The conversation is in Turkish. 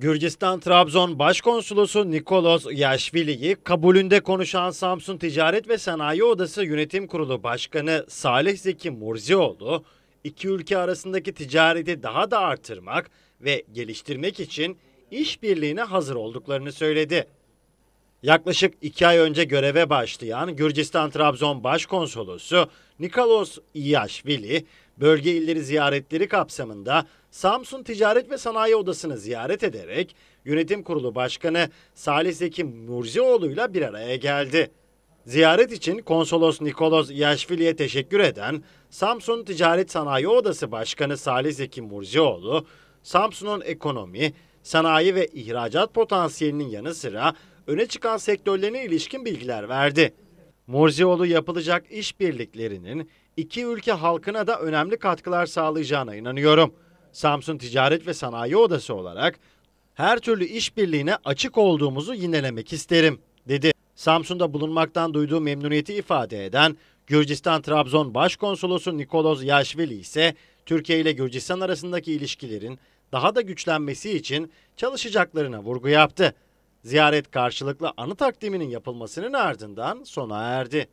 Gürcistan Trabzon Başkonsolosu Nikolos Yaşvili'yi kabulünde konuşan Samsun Ticaret ve Sanayi Odası Yönetim Kurulu Başkanı Salih Zeki Murzioğlu, iki ülke arasındaki ticareti daha da artırmak ve geliştirmek için işbirliğine hazır olduklarını söyledi. Yaklaşık iki ay önce göreve başlayan Gürcistan Trabzon Başkonsolosu Nikalos İyaşvili, bölge illeri ziyaretleri kapsamında Samsun Ticaret ve Sanayi Odası'nı ziyaret ederek Yönetim Kurulu Başkanı Salih Zeki ile bir araya geldi. Ziyaret için konsolos Nikolos Yaşvili'ye teşekkür eden Samsun Ticaret Sanayi Odası Başkanı Salih Zeki Murzioğlu, Samsun'un ekonomi, sanayi ve ihracat potansiyelinin yanı sıra öne çıkan sektörlerine ilişkin bilgiler verdi. Murzioğlu yapılacak işbirliklerinin iki ülke halkına da önemli katkılar sağlayacağına inanıyorum. Samsun Ticaret ve Sanayi Odası olarak her türlü işbirliğine açık olduğumuzu yinelemek isterim, dedi. Samsun'da bulunmaktan duyduğu memnuniyeti ifade eden Gürcistan Trabzon Başkonsolosu Nikoloz Yaşvili ise Türkiye ile Gürcistan arasındaki ilişkilerin daha da güçlenmesi için çalışacaklarına vurgu yaptı. Ziyaret karşılıklı anı takdiminin yapılmasının ardından sona erdi.